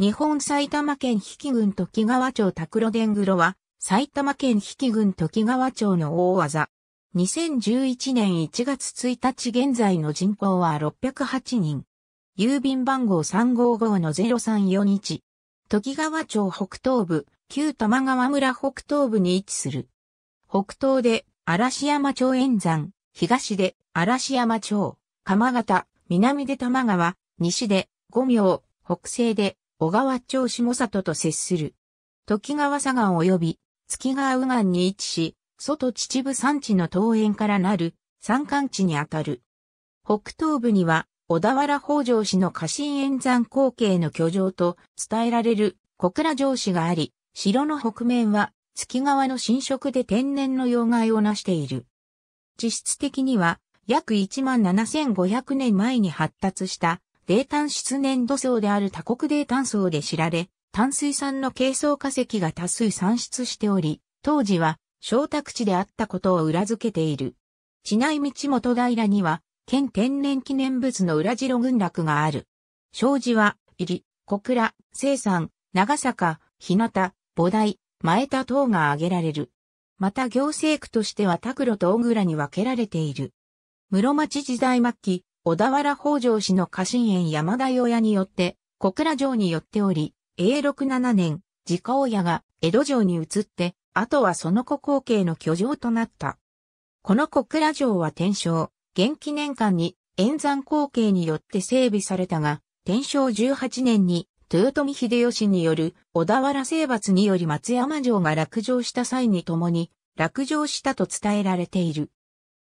日本埼玉県比企郡時川町拓路伝黒は、埼玉県比企郡時川町の大技。2011年1月1日現在の人口は608人。郵便番号355の034日。時川町北東部、旧玉川村北東部に位置する。北東で嵐山町沿山、東で嵐山町、鎌形、南で玉川、西で五名、北西で小川町下里と接する。時川左岸及び月川右岸に位置し、外秩父山地の東園からなる山間地にあたる。北東部には小田原北条氏の家臣演山後継の居城と伝えられる小倉城市があり、城の北面は月川の侵食で天然の要害をなしている。地質的には約17,500年前に発達した泥炭質粘土層である多国泥炭層で知られ、淡水産の軽層化石が多数産出しており、当時は小宅地であったことを裏付けている。地内道元平には、県天然記念物の裏白群落がある。障子は、入り、小倉、生産、長坂、日向、菩提、前田等が挙げられる。また行政区としては拓黒と小倉に分けられている。室町時代末期、小田原北条氏の家臣園山田親によって、小倉城によっており、永禄7年、自家親が江戸城に移って、あとはその子後継の居城となった。この小倉城は天正、元記年間に円山後継によって整備されたが、天正18年に豊臣秀吉による小田原征伐により松山城が落城した際に共に落城したと伝えられている。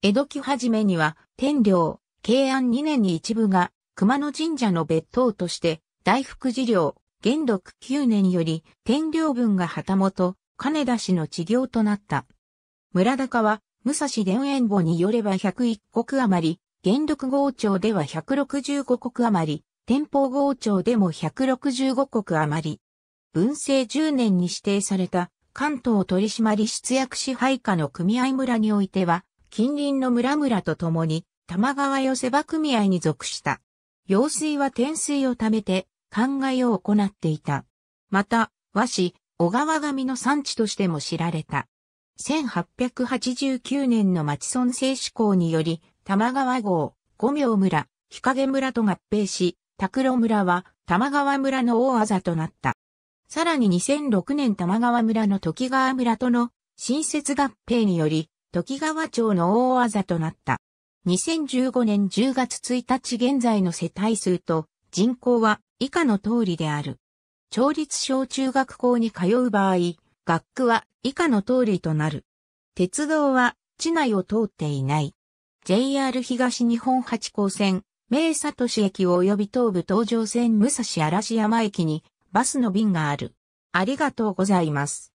江戸期初めには天領、慶安2年に一部が熊野神社の別当として大福寺領、元禄9年より天領分が旗本、金田氏の治療となった。村高は、武蔵伝縁簿によれば101国余り、元禄号町では165国余り、天保号町でも165国余り。文政10年に指定された関東取締出役支配下の組合村においては、近隣の村々と共に玉川寄せ場組合に属した。用水は天水を貯めて、灌漑を行っていた。また、和紙、小川上の産地としても知られた。1889年の町村制施行により、玉川郷、五明村、日陰村と合併し、拓郎村は玉川村の大技となった。さらに2006年玉川村の時川村との新設合併により、時川町の大技となった。2015年10月1日現在の世帯数と人口は以下の通りである。町立小中学校に通う場合、学区は以下の通りとなる。鉄道は地内を通っていない。JR 東日本八高線、名里市駅及び東武東上線武蔵嵐山駅にバスの便がある。ありがとうございます。